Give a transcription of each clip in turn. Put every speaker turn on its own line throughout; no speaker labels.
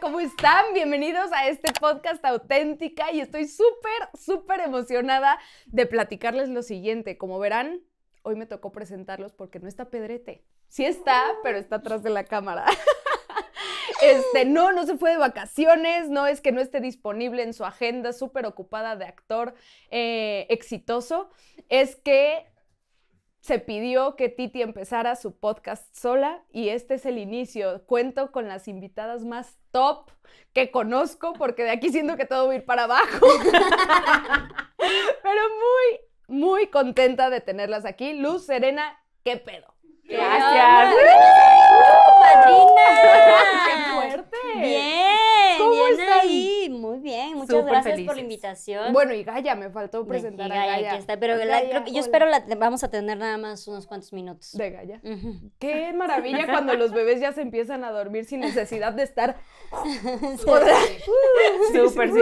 ¿cómo están? Bienvenidos a este podcast auténtica y estoy súper, súper emocionada de platicarles lo siguiente. Como verán, hoy me tocó presentarlos porque no está Pedrete. Sí está, pero está atrás de la cámara. Este, no, no se fue de vacaciones, no es que no esté disponible en su agenda súper ocupada de actor eh, exitoso, es que se pidió que Titi empezara su podcast sola y este es el inicio. Cuento con las invitadas más top que conozco porque de aquí siento que todo va a ir para abajo. Pero muy, muy contenta de tenerlas aquí. Luz, Serena, qué pedo. Gracias. ¡Qué
fuerte! Bien. Sí, Muy bien, muchas gracias por la invitación. Bueno, y Gaya, me faltó presentar a Gaya. está, pero yo espero la vamos a tener nada más unos cuantos minutos.
De Gaya. Qué maravilla cuando los bebés ya se empiezan a dormir sin necesidad de estar...
Súper, sí.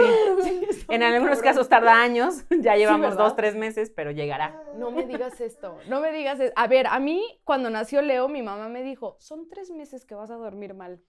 En algunos casos tarda años, ya llevamos dos, tres meses, pero llegará.
No me digas esto, no me digas esto. A ver, a mí cuando nació Leo, mi mamá me dijo, son tres meses que vas a dormir mal.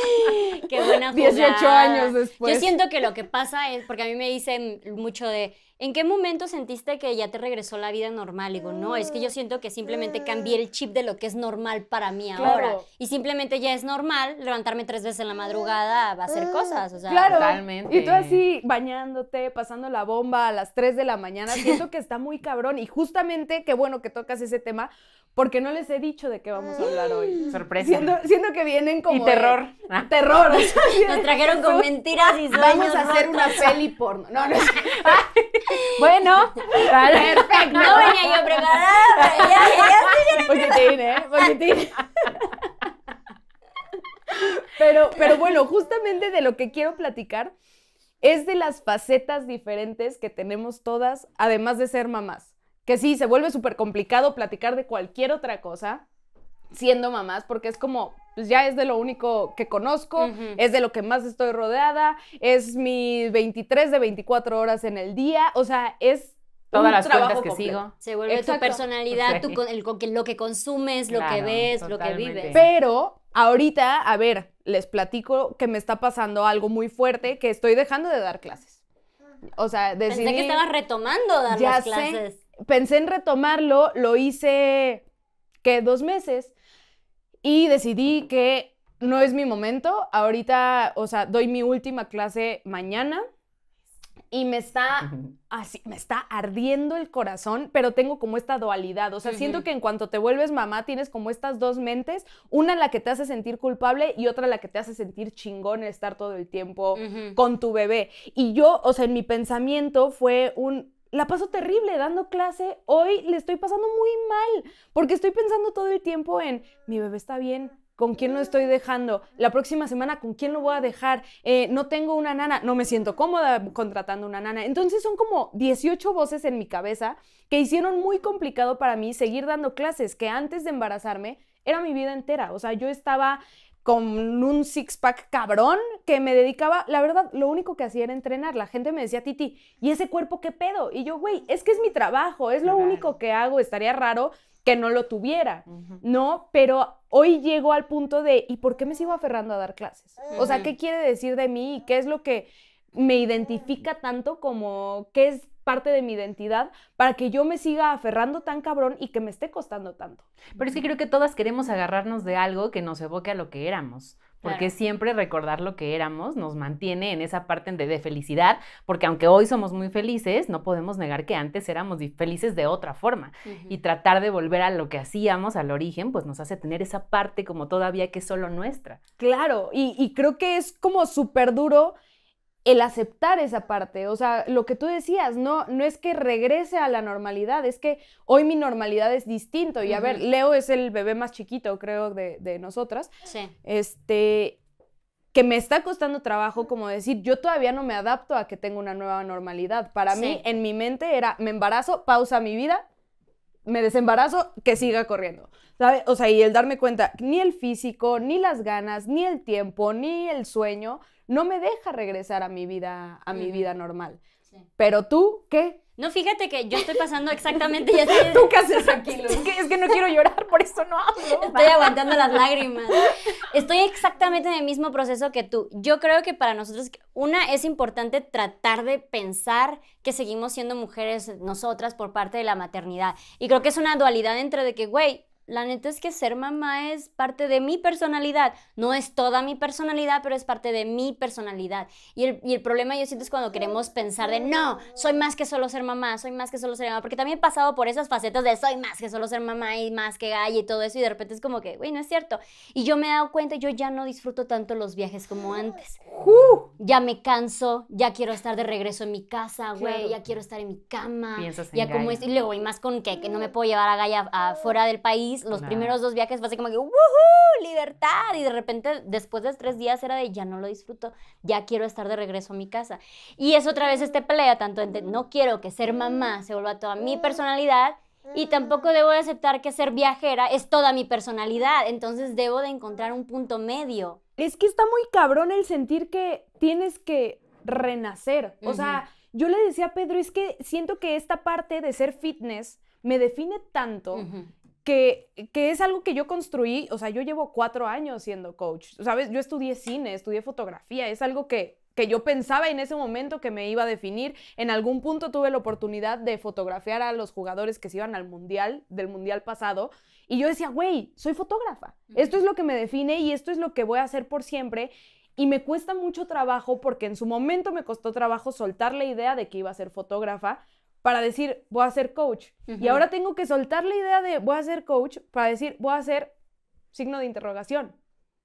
Qué buena 18 años después. Yo siento
que lo que pasa es, porque a mí me dicen mucho de, ¿en qué momento sentiste que ya te regresó la vida normal? Y digo, no, es que yo mm. siento que simplemente cambié el chip de lo que es normal para mí ahora. Y simplemente ya es normal levantarme tres veces en la madrugada a hacer mm, cosas. O sea, claro. Y tú así
bañándote, pasando la bomba a las 3 de la mañana, siento que está muy cabrón. Y justamente, qué bueno que tocas ese tema, porque no les he dicho de qué vamos a hablar hoy.
Mm. Sorpresa. Siendo,
que vienen como... Y terror.
Ah. Terror. Nos trajeron con mentiras y sueños Vamos a hacer una peli
porno. No, no.
bueno. Perfecto. No venía yo preparada. Ya, ya, ¿eh?
pero, pero bueno, justamente de lo que quiero platicar es de las facetas diferentes que tenemos todas, además de ser mamás que sí, se vuelve súper complicado platicar de cualquier otra cosa siendo mamás, porque es como, pues ya es de lo único que conozco, es de lo que más estoy rodeada, es mi 23 de 24 horas en el día, o sea, es todas las cuentas que sigo. Se vuelve tu personalidad, pues tu,
el, lo que consumes, lo que ves, lo que vives.
Pero ahorita, a ver, les platico que me está pasando algo muy fuerte, que estoy dejando de dar clases. O sea, decidí... que estabas
retomando dar las clases
pensé en retomarlo, lo hice que dos meses y decidí que no es mi momento. Ahorita, o sea, doy mi última clase mañana y me está así, me está ardiendo el corazón, pero tengo como esta dualidad. O sea, siento que en cuanto te vuelves mamá, tienes como estas dos mentes, una la que te hace sentir culpable y otra la que te hace sentir chingón estar todo el tiempo con tu bebé. Y yo, o sea, en mi pensamiento fue un la paso terrible dando clase, hoy le estoy pasando muy mal, porque estoy pensando todo el tiempo en, mi bebé está bien, ¿Con quién lo estoy dejando? La próxima semana, ¿con quién lo voy a dejar? Eh, no tengo una nana, no me siento cómoda contratando una nana. Entonces son como 18 voces en mi cabeza que hicieron muy complicado para mí seguir dando clases, que antes de embarazarme era mi vida entera. O sea, yo estaba con un six-pack cabrón que me dedicaba, la verdad, lo único que hacía era entrenar. La gente me decía, Titi, ¿y ese cuerpo qué pedo? Y yo, güey, es que es mi trabajo, es lo único que hago, estaría raro que no lo tuviera, ¿no? Pero hoy llego al punto de, ¿y por qué me sigo aferrando a dar clases? O sea, ¿qué quiere decir de mí? ¿Qué es lo que me identifica tanto como qué es parte de mi identidad para que yo me siga aferrando tan cabrón y que me esté costando tanto.
Pero es que creo que todas queremos agarrarnos de algo que nos evoque a lo que éramos. Porque siempre recordar lo que éramos nos mantiene en esa parte de, de, felicidad, porque aunque hoy somos muy felices, no podemos negar que antes éramos felices de otra forma. Y tratar de volver a lo que hacíamos, al origen, pues nos hace tener esa parte como todavía que es solo nuestra. Claro,
y, y creo que es como súper duro el aceptar esa parte, o sea, lo que tú decías, no, no es que regrese a la normalidad, es que hoy mi normalidad es distinto. Y a ver, Leo es el bebé más chiquito, creo, de, nosotras. Sí. Este, que me está costando trabajo como decir, yo todavía no me adapto a que tengo una nueva normalidad. Para mí, en mi mente era, me embarazo, pausa mi vida, me desembarazo, que siga corriendo. ¿sabe? O sea, y el darme cuenta, ni el físico, ni las ganas, ni el tiempo, ni el sueño, no me deja regresar a mi vida, a mi vida normal. Pero tú, ¿qué?
No, fíjate que yo estoy pasando exactamente. Ya ¿Tú qué haces aquí, Es que, no quiero llorar, por eso no hablo. Estoy aguantando las lágrimas. Estoy exactamente en el mismo proceso que tú. Yo creo que para nosotros, una, es importante tratar de pensar que seguimos siendo mujeres nosotras por parte de la maternidad. Y creo que es una dualidad entre de que, güey, la neta es que ser mamá es parte de mi personalidad. No es toda mi personalidad, pero es parte de mi personalidad. Y el, problema yo siento es cuando queremos pensar de, no, soy más que solo ser mamá, soy más que solo ser mamá. Porque también he pasado por esas facetas de, soy más que solo ser mamá y más que gay y todo eso. Y de repente es como que, güey, no es cierto. Y yo me he dado cuenta, yo ya no disfruto tanto los viajes como antes. ya me canso, ya quiero estar de regreso en mi casa, güey, ya quiero estar en mi cama. Piensas ya como es, y luego, y más con que, que no me puedo llevar a a fuera del país los primeros dos viajes fue así como que, ¡Woohoo! ¡Libertad! Y de repente, después de tres días, era de, ya no lo disfruto, ya quiero estar de regreso a mi casa. Y es otra vez esta pelea, tanto entre, no quiero que ser mamá se vuelva toda mi personalidad, y tampoco debo aceptar que ser viajera es toda mi personalidad, entonces debo de encontrar un punto medio. Es
que está muy cabrón el sentir que tienes que renacer. O sea, yo le decía a Pedro, es que siento que esta parte de ser fitness me define tanto que, es algo que yo construí, o sea, yo llevo cuatro años siendo coach, ¿sabes? Yo estudié cine, estudié fotografía, es algo que, que yo pensaba en ese momento que me iba a definir. En algún punto tuve la oportunidad de fotografiar a los jugadores que se iban al mundial, del mundial pasado, y yo decía, güey, soy fotógrafa, esto es lo que me define y esto es lo que voy a hacer por siempre. Y me cuesta mucho trabajo porque en su momento me costó trabajo soltar la idea de que iba a ser fotógrafa, para decir, voy a ser coach. Y ahora tengo que soltar la idea de voy a ser coach para decir, voy a ser signo de interrogación.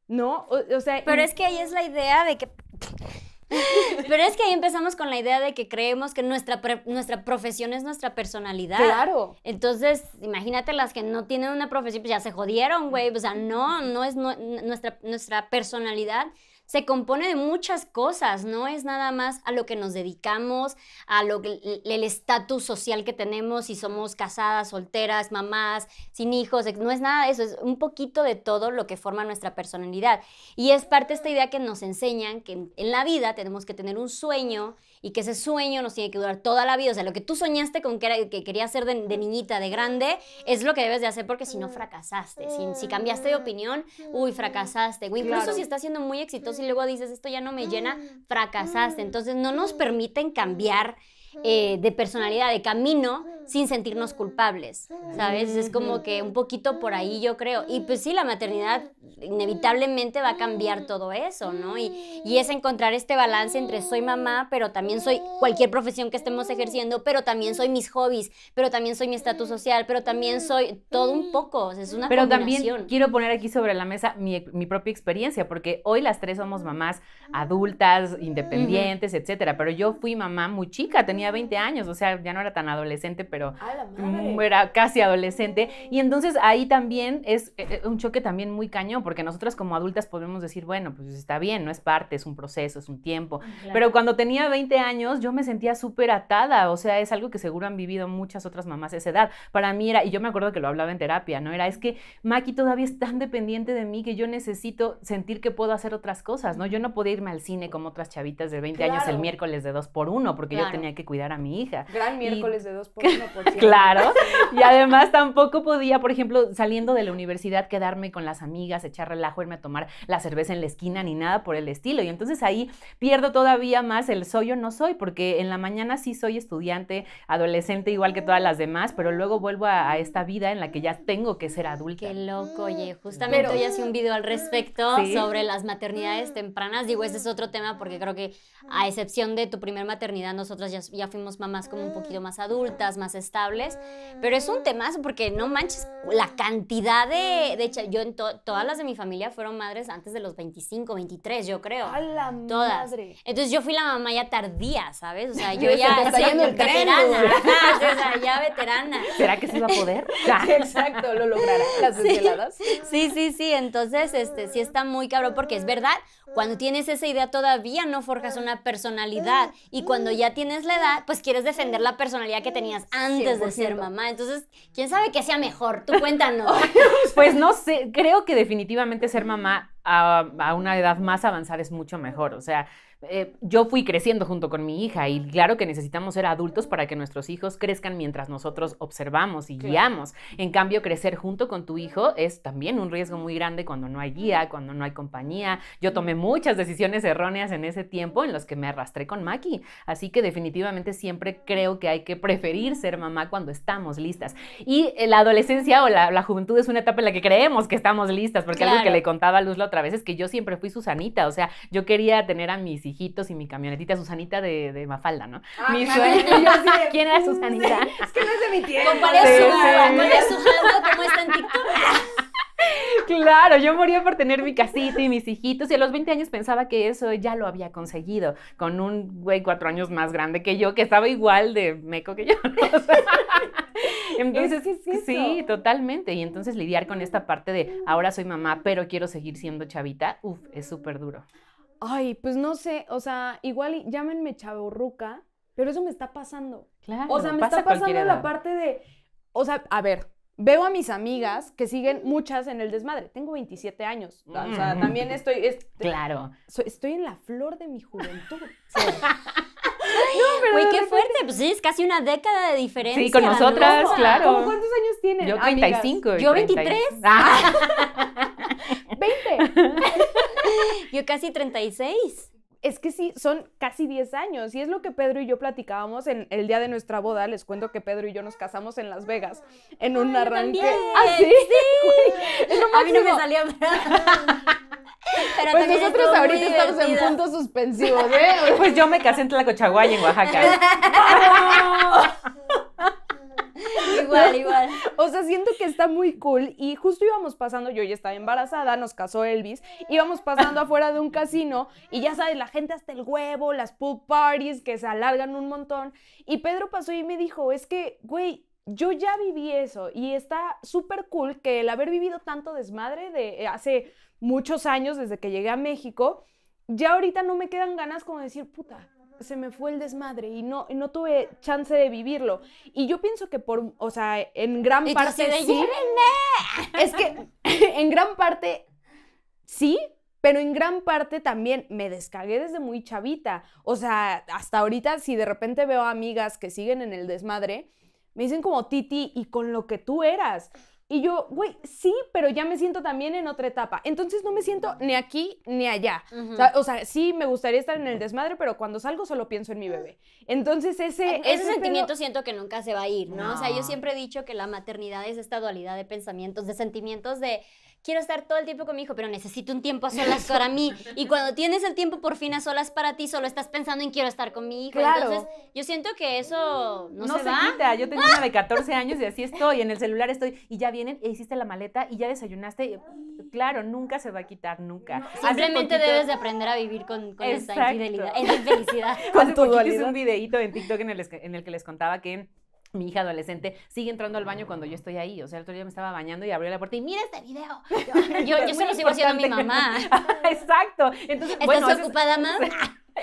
¿No? O, sea... Pero es
que ahí es la idea de que... Pero es que ahí empezamos con la idea de que creemos que nuestra, nuestra profesión es nuestra personalidad. Claro. Entonces, imagínate las que no tienen una profesión, pues ya se jodieron, güey. O sea, no, no es nuestra, nuestra personalidad se compone de muchas cosas, no es nada más a lo que nos dedicamos, a lo el estatus social que tenemos, si somos casadas, solteras, mamás, sin hijos, no es nada de eso, es un poquito de todo lo que forma nuestra personalidad. Y es parte de esta idea que nos enseñan que en la vida tenemos que tener un sueño y que ese sueño nos tiene que durar toda la vida. O sea, lo que tú soñaste con que, era, que querías ser de, niñita, de grande, es lo que debes de hacer porque si no mm. fracasaste, si, mm. cambiaste de opinión, uy, mm. fracasaste. incluso si estás siendo muy exitoso y luego dices, esto ya no me llena, fracasaste. Entonces no nos permiten cambiar eh, de personalidad, de camino, sin sentirnos culpables, ¿sabes? Es como que un poquito por ahí yo creo. Y pues sí, la maternidad inevitablemente va a cambiar todo eso, ¿no? Y, es encontrar este balance entre soy mamá, pero también soy cualquier profesión que estemos ejerciendo, pero también soy mis hobbies, pero también soy mi estatus social, pero también soy todo un poco, es una Pero también
quiero poner aquí sobre la mesa mi, propia experiencia, porque hoy las tres somos mamás adultas, independientes, etcétera, pero yo fui mamá muy chica, tenía 20 años, o sea, ya no era tan adolescente, pero pero mm, era casi adolescente. Y entonces ahí también es eh, eh, un choque también muy cañón, porque nosotras como adultas podemos decir, bueno, pues está bien, no es parte, es un proceso, es un tiempo. Mm, pero cuando tenía 20 años yo me sentía súper atada, o sea, es algo que seguro han vivido muchas otras mamás de esa edad. Para mí era, y yo me acuerdo que lo hablaba en terapia, ¿no? Era, es que Maki todavía es tan dependiente de mí que yo necesito sentir que puedo hacer otras cosas, ¿no? Yo no podía irme al cine como otras chavitas de 20 años el miércoles de dos por uno, porque yo tenía que cuidar a mi hija. Gran
miércoles de dos por 1 Claro.
Y además tampoco podía, por ejemplo, saliendo de la universidad, quedarme con las amigas, echar relajo, irme a tomar la cerveza en la esquina ni nada por el estilo. Y entonces ahí pierdo todavía más el soy o no soy, porque en la mañana sí soy estudiante, adolescente igual que todas las demás, pero luego vuelvo a, esta vida en la que ya
tengo que ser adulta. Qué loco, oye. Mm. Justamente hoy hace un video al respecto sobre las maternidades tempranas. Digo, ese es otro tema porque creo que a excepción de tu primer maternidad, nosotras ya, ya fuimos mamás como un poquito más adultas, más estables, pero es un temazo porque no manches la cantidad de... De hecho, yo en todas las de mi familia fueron madres antes de los 25, 23, yo creo. todas. Madre. Entonces yo fui la mamá ya tardía, ¿sabes? O sea, yo ya... veterana. o sea, ya veterana.
¿Será que se va a poder?
exacto,
lo logrará. Las
sí. Sí, sí, sí. Entonces, este, sí está muy cabrón porque es verdad, cuando tienes esa idea todavía no forjas una personalidad y cuando ya tienes la edad, pues quieres defender la personalidad que tenías antes de ser mamá. Entonces, ¿quién sabe qué sea mejor? Tú cuéntanos.
pues no sé, creo que definitivamente ser mamá a, una edad más avanzada es mucho mejor. O sea, eh, yo fui creciendo junto con mi hija y claro que necesitamos ser adultos para que nuestros hijos crezcan mientras nosotros observamos y guiamos. En cambio, crecer junto con tu hijo es también un riesgo muy grande cuando no hay guía, cuando no hay compañía. Yo tomé muchas decisiones erróneas en ese tiempo en los que me arrastré con Maki. Así que definitivamente siempre creo que hay que preferir ser mamá cuando estamos listas. Y eh, la adolescencia o la, juventud es una etapa en la que creemos que estamos listas, porque algo que le contaba a Luz la otra vez es que yo siempre fui Susanita, o sea, yo quería tener a mis hijitos y mi camionetita Susanita de, Mafalda, ¿no? Ah, mi sueño. ¿Quién era Susanita? es que no es de mi tierra. Con su, ¿Cómo está en TikTok? Claro, yo moría por tener mi casita y mis hijitos y a los 20 años pensaba que eso ya lo había conseguido con un güey cuatro años más grande que yo que estaba igual de meco que yo. entonces, sí, sí, sí, totalmente. Y entonces lidiar con esta parte de ahora soy mamá, pero quiero seguir siendo chavita, uff, es súper duro.
Ay, pues no sé, o sea, igual llámenme chavorruca, pero eso me está pasando. Claro, o sea, me está pasando la parte de, o sea, a ver, veo a mis amigas que siguen muchas en el desmadre. Tengo 27 años. O sea, mm. también estoy. es
claro.
estoy en la flor de mi juventud. no, pero Güey, qué fuerte. Pues sí, es casi una década de diferencia. Sí, con nosotras, claro. ¿Cómo cuántos años tienen? Yo 35. Yo 23. 20. Yo
casi 36. Es que sí, son casi 10 años y es lo que Pedro y yo platicábamos en el día de nuestra boda. Les cuento que Pedro y yo nos casamos en Las Vegas en un arranque. ¿Ah, sí? sí. A mí no me salía
Pero pues nosotros ahorita estamos en punto
suspensivo ¿eh?
Pues yo me casé en Tlacochaguay, en Oaxaca.
igual, igual.
O sea, siento que está muy cool y justo íbamos pasando, yo ya estaba embarazada, nos casó Elvis, íbamos pasando afuera de un casino y ya sabes, la gente hasta el huevo, las pool parties que se alargan un montón y Pedro pasó y me dijo, es que, güey, yo ya viví eso y está súper cool que el haber vivido tanto desmadre de eh, hace muchos años desde que llegué a México, ya ahorita no me quedan ganas como decir, puta, se me fue el desmadre y no, no tuve chance de vivirlo. Y yo pienso que por, o sea, en gran parte... sí, es que en gran parte sí, pero en gran parte también me descagué desde muy chavita. O sea, hasta ahorita si de repente veo amigas que siguen en el desmadre, me dicen como Titi y con lo que tú eras. Y yo, güey, sí, pero ya me siento también en otra etapa. Entonces no me siento ni aquí ni allá. o, sea, sí me gustaría estar en el desmadre, pero cuando salgo solo pienso en mi bebé. Entonces ese... ese, sentimiento
siento que nunca se va a ir, ¿no? O sea, yo siempre he dicho que la maternidad es esta dualidad de pensamientos, de sentimientos de quiero estar todo el tiempo con mi hijo, pero necesito un tiempo a solas para mí. Y cuando tienes el tiempo por fin a solas para ti, solo estás pensando en quiero estar con mi hijo. Entonces, yo siento que eso no, se, Yo tengo una de
14 años y así estoy. En el celular estoy y ya vienen e hiciste la maleta y ya desayunaste. Claro, nunca se va a quitar, nunca. Simplemente debes de
aprender a vivir con, esta infidelidad, esa infelicidad. Con tu Hice un
videíto en TikTok en el que les contaba que mi hija adolescente sigue entrando al baño cuando yo estoy ahí. O sea, el otro día me estaba bañando y abrió la puerta y mira este video. Yo, yo, sigo haciendo a mi mamá. Exacto. Entonces, ¿Estás ocupada, más?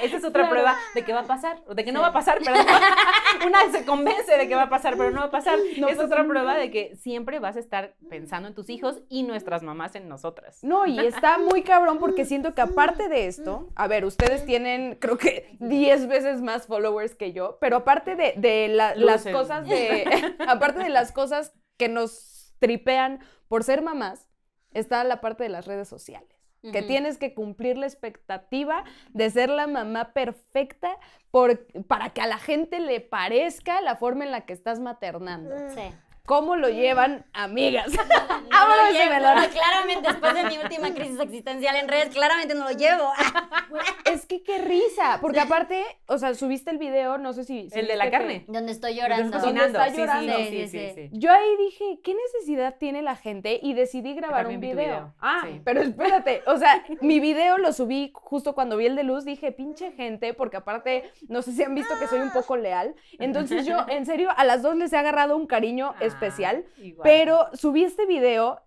Esa es otra prueba de que va a pasar, o de que no va a pasar, pero Una se convence de que va a pasar, pero no va a pasar. No es otra prueba de que siempre vas a estar pensando en tus hijos y nuestras mamás en nosotras. No, y está
muy cabrón porque siento que aparte de esto, a ver, ustedes tienen creo que 10 veces más followers que yo, pero aparte de, las cosas de, aparte de las cosas que nos tripean por ser mamás, está la parte de las redes sociales que tienes que cumplir la expectativa de ser la mamá perfecta para que a la gente le parezca la forma en la que estás maternando. ¿Cómo lo llevan, amigas? No,
lo claramente, después de mi última crisis existencial
en redes, claramente no lo llevo. es que qué risa, porque aparte, o sea, subiste el video, no sé si... el de la carne. Donde
estoy llorando. Donde está llorando. Sí sí, sí,
Yo ahí dije, ¿qué necesidad tiene la gente? Y decidí grabar un video. Ah, pero espérate, o sea, mi video lo subí justo cuando vi el de luz, dije, pinche gente, porque aparte, no sé si han visto que soy un ah. poco leal. Entonces yo, en serio, a las dos les he agarrado un cariño. Ah especial. Ah, pero subí este video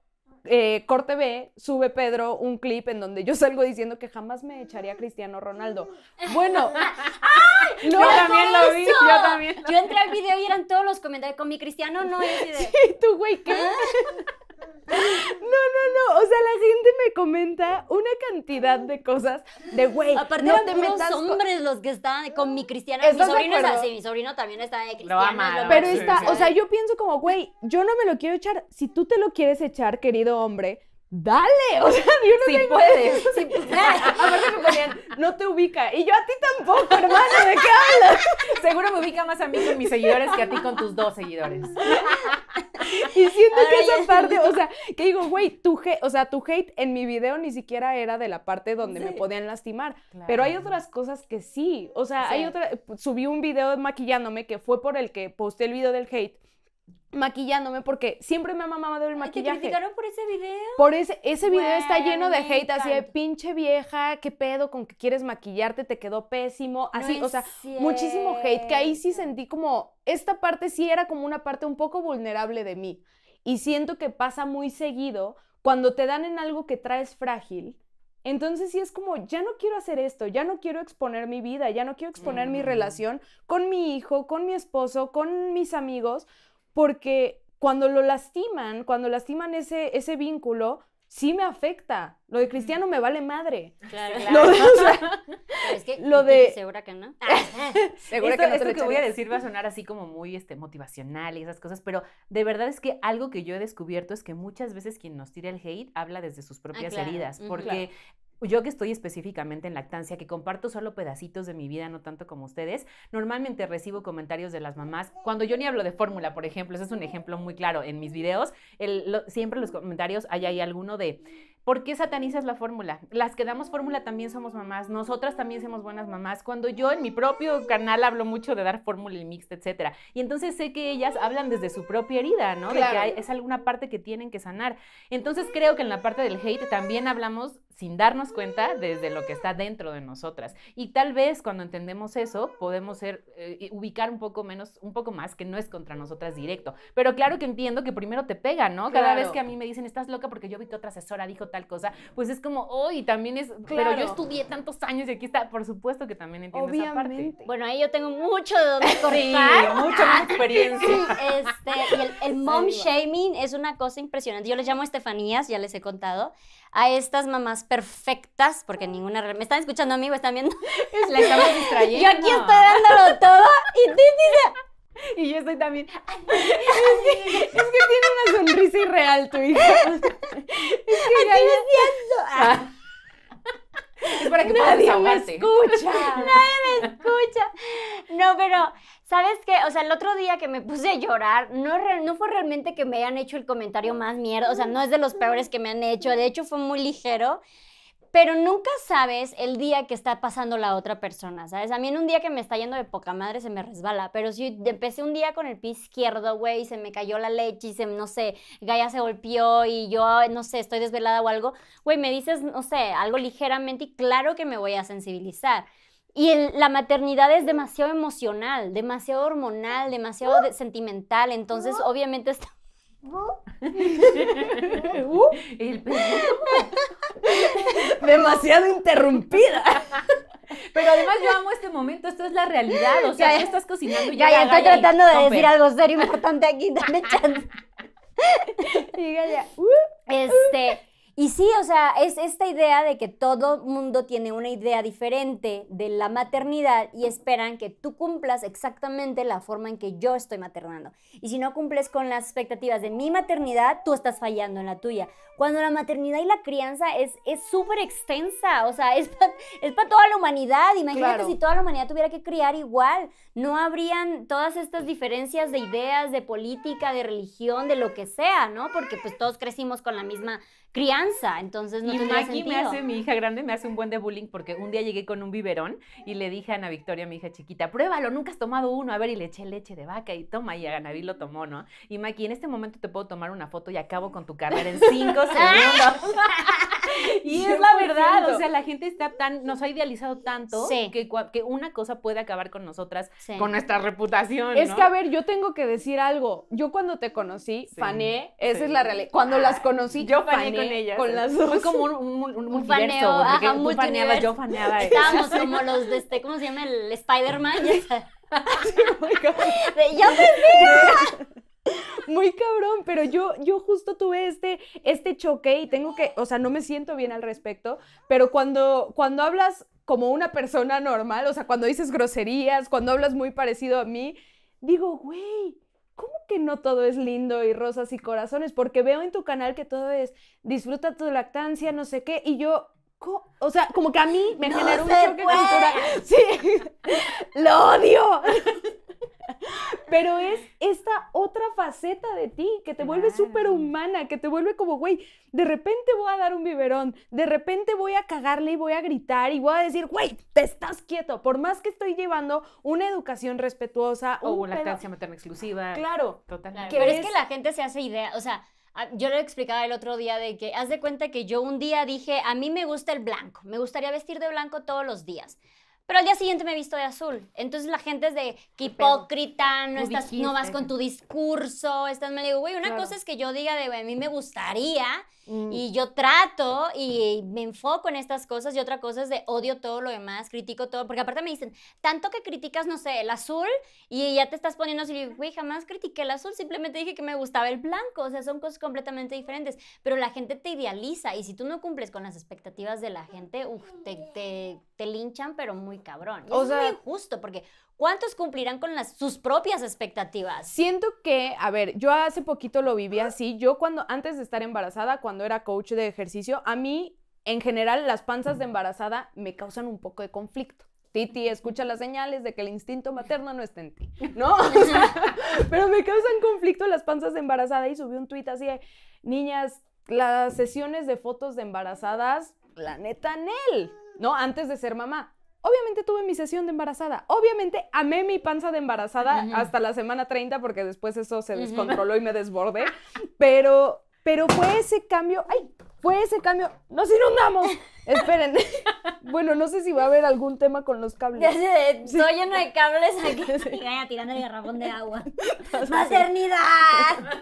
eh, corte B, sube Pedro un clip en donde yo salgo diciendo que jamás me echaría a Cristiano Ronaldo. Bueno, yo también lo vi, yo también. yo entré al video
y eran todos los comentarios con mi Cristiano no es. Sí, tú güey, ¿qué? Ah
no, no. no, O sea, la gente me comenta una cantidad de cosas de güey. Aparte no
hombres los que estaban con mi cristiana. Mi sobrino mi sobrino también estaba de cristiana. pero está, o sea,
yo pienso como, güey, yo no me lo quiero echar. Si tú te lo quieres echar, querido hombre, dale, o sea, yo no sí puede. me ponían, no te ubica, y yo a ti tampoco, hermano, ¿de qué hablas? Seguro me ubica más a mí con mis seguidores que a ti con tus
dos seguidores.
Y siento que esa parte, o sea, que digo, güey, tu, o sea, tu hate en mi video ni siquiera era de la parte donde me podían lastimar. Pero hay otras cosas que sí. O sea, hay otra. Subí un video maquillándome que fue por el que posté el video del hate maquillándome porque siempre me ha mamado el maquillaje. ¿Te criticaron
por ese video? Por ese, ese video está lleno de hate, así de
pinche vieja, qué pedo con que quieres maquillarte, te quedó pésimo, así, o sea, muchísimo hate, que ahí sí sentí como, esta parte sí era como una parte un poco vulnerable de mí. Y siento que pasa muy seguido cuando te dan en algo que traes frágil. Entonces sí es como, ya no quiero hacer esto, ya no quiero exponer mi vida, ya no quiero exponer mi mm. relación con mi hijo, con mi esposo, con mis amigos, porque cuando lo lastiman, cuando lastiman ese, ese vínculo, sí me afecta. Lo de cristiano me vale madre. Claro, claro. Lo
de, o es que, lo de... Segura que no. Ah. Segura que no te lo que voy a decir va a sonar
así como muy este, motivacional y esas cosas, pero de verdad es que algo que yo he descubierto es que muchas veces quien nos tira el hate habla desde sus ah, propias heridas, porque pues, yo que estoy específicamente en lactancia, que comparto solo pedacitos de mi vida, no tanto como ustedes, normalmente recibo comentarios de las mamás. Cuando yo ni hablo de fórmula, por ejemplo, ese es un ejemplo muy claro en mis videos, siempre en siempre los comentarios hay ahí alguno de, ¿por qué satanizas la fórmula? Las que damos fórmula también somos mamás, nosotras también somos buenas mamás. Cuando yo en mi propio canal hablo mucho de dar fórmula y mixta, etcétera. Y entonces sé que ellas hablan desde su propia herida, ¿no? De que es alguna parte que tienen que sanar. Entonces creo que en la parte del hate también hablamos sin darnos cuenta desde lo que está dentro de nosotras. Y tal vez cuando entendemos eso, podemos ser, eh, ubicar un poco menos, un poco más que no es contra nosotras directo. Pero claro que entiendo que primero te pega, ¿no? Cada vez que a mí me dicen, estás loca porque yo vi que otra asesora dijo tal cosa, pues es como, hoy también es, pero yo estudié
tantos años y aquí está, por supuesto que también entiendo esa parte. Bueno, ahí yo tengo mucho de donde cortar. mucha experiencia. Este, y el, el mom shaming es una cosa impresionante. Yo le llamo Estefanías, ya les he contado a estas mamás perfectas, porque ninguna me están escuchando a mí, están viendo. La estamos distrayendo. Yo aquí estoy dándolo todo y Titi se... Y yo estoy también. es, que, tiene una sonrisa irreal tu hija. Es que ya... siento. Ah. Es para que Nadie me escucha. Nadie me escucha. No, pero ¿Sabes qué? O sea, el otro día que me puse a llorar, no, no fue realmente que me hayan hecho el comentario más mierda, o sea, no es de los peores que me han hecho, de hecho fue muy ligero, pero nunca sabes el día que está pasando la otra persona, ¿sabes? A mí en un día que me está yendo de poca madre se me resbala, pero si empecé un día con el pie izquierdo, güey, se me cayó la leche y se, no sé, Gaia se golpeó y yo, no sé, estoy desvelada o algo, güey, me dices, no sé, algo ligeramente y claro que me voy a sensibilizar. Y la maternidad es demasiado emocional, demasiado hormonal, demasiado sentimental. Entonces, obviamente está... demasiado interrumpida. Pero además yo amo este momento, esto es la realidad, o sea, ya, tú estás cocinando y ya, ya, estoy tratando de decir algo serio importante aquí, dame chance. Dígale. Este, y sí, o sea, es esta idea de que todo mundo tiene una idea diferente de la maternidad y esperan que tú cumplas exactamente la forma en que yo estoy maternando. Y si no cumples con las expectativas de mi maternidad, tú estás fallando en la tuya. Cuando la maternidad y la crianza es súper extensa, o sea, es para es toda la humanidad. Imagínate si toda la humanidad tuviera que criar igual, no habrían todas estas diferencias de ideas, de política, de religión, de lo que sea, ¿no? Porque pues todos crecimos con la misma crianza, entonces no y tendría Y Maki me hace, mi
hija grande me hace un buen de bullying porque un día llegué con un biberón y le dije a Ana Victoria, mi hija chiquita, pruébalo, nunca has tomado uno, a ver, y le eché leche de vaca y toma, y a Nabil lo tomó, ¿no? Y Maki, en este momento te puedo tomar una foto y acabo con tu carrera en cinco segundos. y es la verdad, o sea, la gente está tan, nos ha idealizado tanto que, una cosa puede acabar con nosotras, con nuestra reputación. Es que, a
ver, yo tengo que decir algo, yo cuando te conocí, fané, esa es la realidad, cuando las ah, conocí, yo fané con Con las dos. Fue como un,
un, un, un faneo, yo faneaba. Estábamos como los de este, ¿cómo se llama? El Spider-Man. yo me
muy cabrón, pero yo, yo justo tuve este, este choque y tengo que, o sea, no me siento bien al respecto, pero cuando, cuando hablas como una persona normal, o sea, cuando dices groserías, cuando hablas muy parecido a mí, digo, güey, ¿cómo que no todo es lindo y rosas y corazones? Porque veo en tu canal que todo es disfruta tu lactancia, no sé qué, y yo, o sea, como que a mí me generó un choque cultural. Sí, lo odio. Pero es esta otra faceta de ti que te vuelve súper humana, que te vuelve como, güey, de repente voy a dar un biberón, de repente voy a cagarle y voy a gritar y voy a decir, güey, te estás quieto, por más que estoy llevando una educación respetuosa o una
lactancia
materna exclusiva. Claro,
totalmente. Pero es... es que la gente se hace idea, o sea, yo lo explicaba el otro día de que haz de cuenta que yo un día dije, a mí me gusta el blanco, me gustaría vestir de blanco todos los días. Pero al día siguiente me he visto de azul. Entonces la gente es de hipócrita, no, estás, no vas con tu discurso, estás me Digo, güey, una cosa es que yo diga de, güey, a mí me gustaría mm. y yo trato y me enfoco en estas cosas y otra cosa es de odio todo lo demás, critico todo. Porque aparte me dicen, tanto que criticas, no sé, el azul y ya te estás poniendo así, güey, jamás critiqué el azul, simplemente dije que me gustaba el blanco. O sea, son cosas completamente diferentes. Pero la gente te idealiza y si tú no cumples con las expectativas de la gente, uff, te, te, te linchan, pero muy cabrón. o es muy injusto porque ¿cuántos cumplirán con sus propias expectativas?
Siento que, a ver, yo hace poquito lo viví así. Yo cuando, antes de estar embarazada, cuando era coach de ejercicio, a mí, en general, las panzas de embarazada me causan un poco de conflicto. Titi, escucha las señales de que el instinto materno no está en ti, ¿no? pero me causan conflicto las panzas de embarazada y subí un tuit así de, niñas, las sesiones de fotos de embarazadas, la neta, Nel, ¿no? Antes de ser mamá obviamente tuve mi sesión de embarazada. Obviamente amé mi panza de embarazada hasta la semana 30 porque después eso se descontroló y me desbordé. Pero, pero fue ese cambio. ¡Ay! Fue ese cambio. ¡Nos inundamos! Esperen. bueno, no sé si va a haber algún tema con los cables. Estoy
lleno de cables aquí. Y vaya tirando el garrafón de agua.
¡Maternidad!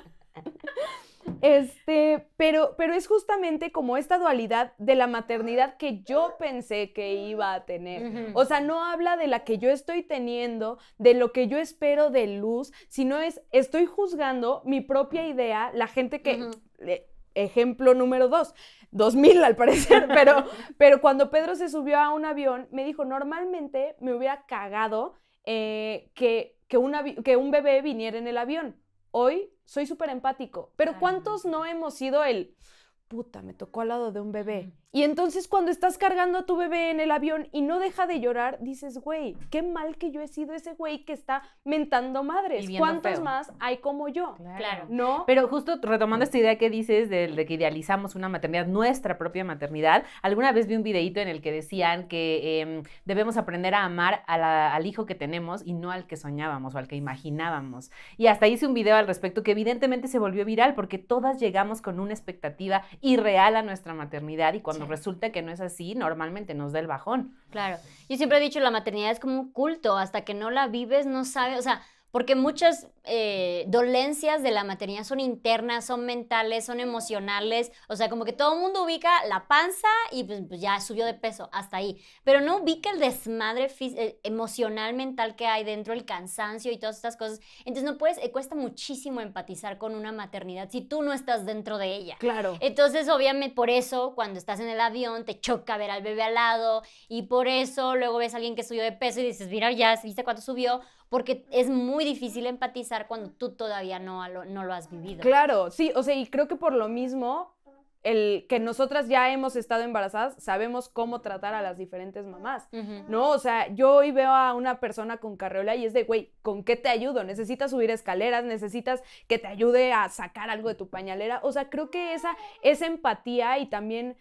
Este, pero, pero es justamente como esta dualidad de la maternidad que yo pensé que iba a tener. O sea, no habla de la que yo estoy teniendo, de lo que yo espero de luz, sino es, estoy juzgando mi propia idea, la gente que... ejemplo número dos, 2000 al parecer, pero, pero cuando Pedro se subió a un avión, me dijo, normalmente me hubiera cagado eh, que, que un bebé viniera en el avión hoy soy súper empático, pero ¿cuántos no hemos sido el, puta, me tocó al lado de un bebé? Y entonces cuando estás cargando a tu bebé en el avión y no deja de llorar, dices, güey, qué mal que yo he sido ese güey que está mentando madres. ¿Cuántos más hay como yo?
Claro. ¿No? Pero justo retomando esta idea que dices de, que idealizamos una maternidad, nuestra propia maternidad, alguna vez vi un videíto en el que decían que em, debemos aprender a amar al hijo que tenemos y no al que soñábamos o al que imaginábamos. Y hasta hice un video al respecto que evidentemente se volvió viral porque todas llegamos con una expectativa irreal a nuestra maternidad y cuando pues, resulta que no es así, normalmente nos da el bajón.
Claro. Yo siempre he dicho, la maternidad es como un culto, hasta que no la vives, no sabes, o sea, porque muchas eh, dolencias de la maternidad son internas, son mentales, son emocionales, o sea, como que todo el mundo ubica la panza y pues, pues ya subió de peso hasta ahí, pero no ubica el desmadre eh, emocional, mental que hay dentro, el cansancio y todas estas cosas. Entonces no puedes, eh, cuesta muchísimo empatizar con una maternidad si tú no estás dentro de ella. Claro. Entonces, obviamente, por eso cuando estás en el avión te choca ver al bebé al lado y por eso luego ves a alguien que subió de peso y dices, mira, ya, ¿viste cuánto subió? porque es muy difícil empatizar cuando tú todavía no lo, no lo has vivido. Claro,
sí, o sea, y creo que por lo mismo, el que nosotras ya hemos estado embarazadas, sabemos cómo tratar a las diferentes mamás, ¿no? O sea, yo hoy veo a una persona con carreola y es de, güey, ¿con qué te ayudo? ¿Necesitas subir escaleras? ¿Necesitas que te ayude a sacar algo de tu pañalera? O sea, creo que esa, esa empatía y también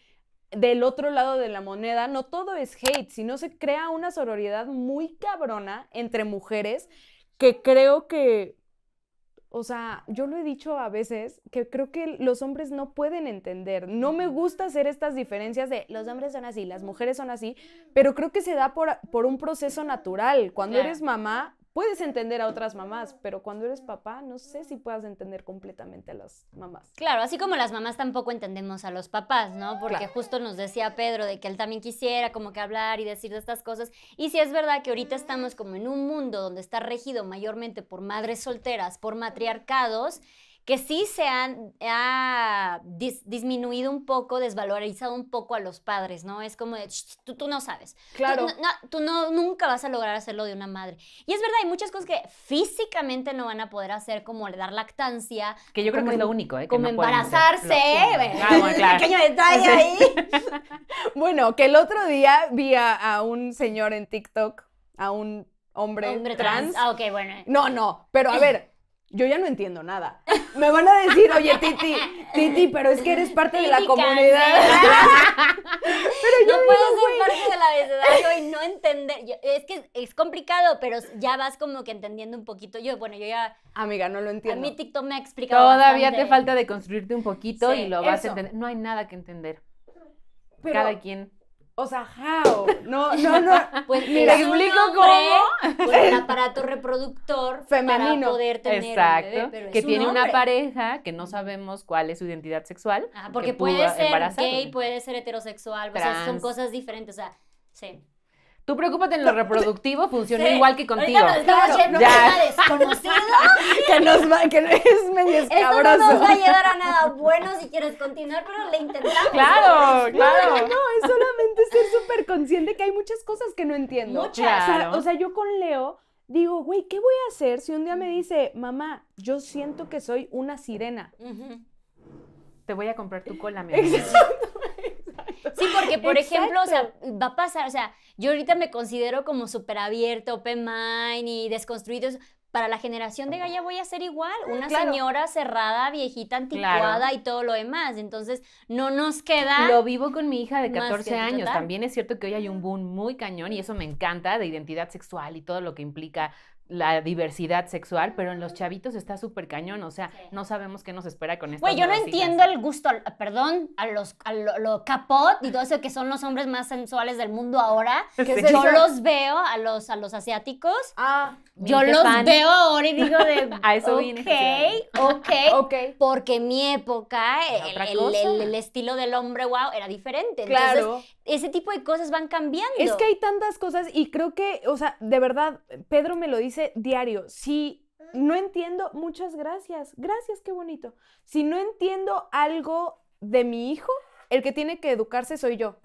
del otro lado de la moneda, no todo es hate, sino se crea una sororidad muy cabrona entre mujeres que creo que, o sea, yo lo he dicho a veces, que creo que los hombres no pueden entender. No me gusta hacer estas diferencias de los hombres son así, las mujeres son así, pero creo que se da por, por un proceso natural. Cuando eres mamá, puedes entender a otras mamás, pero cuando eres papá, no sé si puedas entender completamente a las mamás.
Claro, así como las mamás tampoco entendemos a los papás, ¿no? Porque justo nos decía Pedro de que él también quisiera como que hablar y decir de estas cosas. Y si es verdad que ahorita estamos como en un mundo donde está regido mayormente por madres solteras, por matriarcados, que sí se han ha disminuido un poco, desvalorizado un poco a los padres, ¿no? Es como de, tú, no sabes. Claro. Tú, no, nunca vas a lograr hacerlo de una madre. Y es verdad, hay muchas cosas que físicamente no van a poder hacer, como dar lactancia. Que yo creo que es lo único, ¿eh? como embarazarse. Ah, Pequeño detalle ahí.
bueno, que el otro día vi a, un señor en TikTok, a un hombre, hombre trans. trans. Ah, ok, bueno. No, no, pero a ver, yo ya no entiendo nada. Me van a decir, oye, Titi, Titi, pero es que eres parte de la comunidad. pero yo no
puedo ser parte la abecedario y no entender. es que es complicado, pero ya vas como que entendiendo un poquito. Yo, bueno, yo ya.
Amiga, no lo entiendo. A mí
TikTok me ha explicado. Todavía te falta de
construirte un poquito y lo vas a entender. No hay nada que entender. Cada quien.
O sea, how? No, no, no. Pues mira, explico cómo. Con pues, el aparato reproductor
femenino. Para poder tener Exacto. bebé, pero que tiene una pareja que no sabemos cuál es su identidad sexual.
Ah, porque puede ser gay, puede ser heterosexual, o sea, son cosas diferentes. O sea, sí.
Tú preocúpate en lo reproductivo, funciona igual que contigo. Ahorita nos claro, ya. desconocido. que, nos que es medio escabroso. Esto no nos va a llevar a nada
bueno si quieres continuar, pero le intentamos. Claro, claro. No, es solamente ser súper consciente que hay
muchas cosas que no entiendo. Muchas. O, sea, yo con Leo digo, güey, ¿qué voy a hacer si un día me dice, mamá, yo siento que soy una sirena? Te voy a
comprar tu cola, mi Exacto.
Sí, porque por ejemplo, o sea, va a pasar, o sea, yo ahorita me considero como súper abierto, open mind y desconstruido, para la generación de Gaya voy a ser igual, ah, una señora cerrada, viejita, anticuada y todo lo demás. Entonces, no nos queda... Lo vivo con mi hija de 14 años. También
es cierto que hoy hay un boom muy cañón y eso me encanta de identidad sexual y todo lo que implica la diversidad sexual, pero en los chavitos está súper cañón, o sea, no sabemos qué nos espera con esto. Güey, yo no entiendo
el gusto, perdón, a los a lo, capot y todo eso que son los hombres más sensuales del mundo ahora. Yo los veo a los a los asiáticos. Ah, yo los veo ahora y digo de a eso okay, okay, ok, porque en mi época el, estilo del hombre wow era diferente. Entonces, ese tipo de cosas van cambiando. Es que hay
tantas cosas y creo que, o sea, de verdad, Pedro me lo dice diario, si no entiendo, muchas gracias, gracias, qué bonito. Si no entiendo algo de mi hijo, el que tiene que educarse soy yo,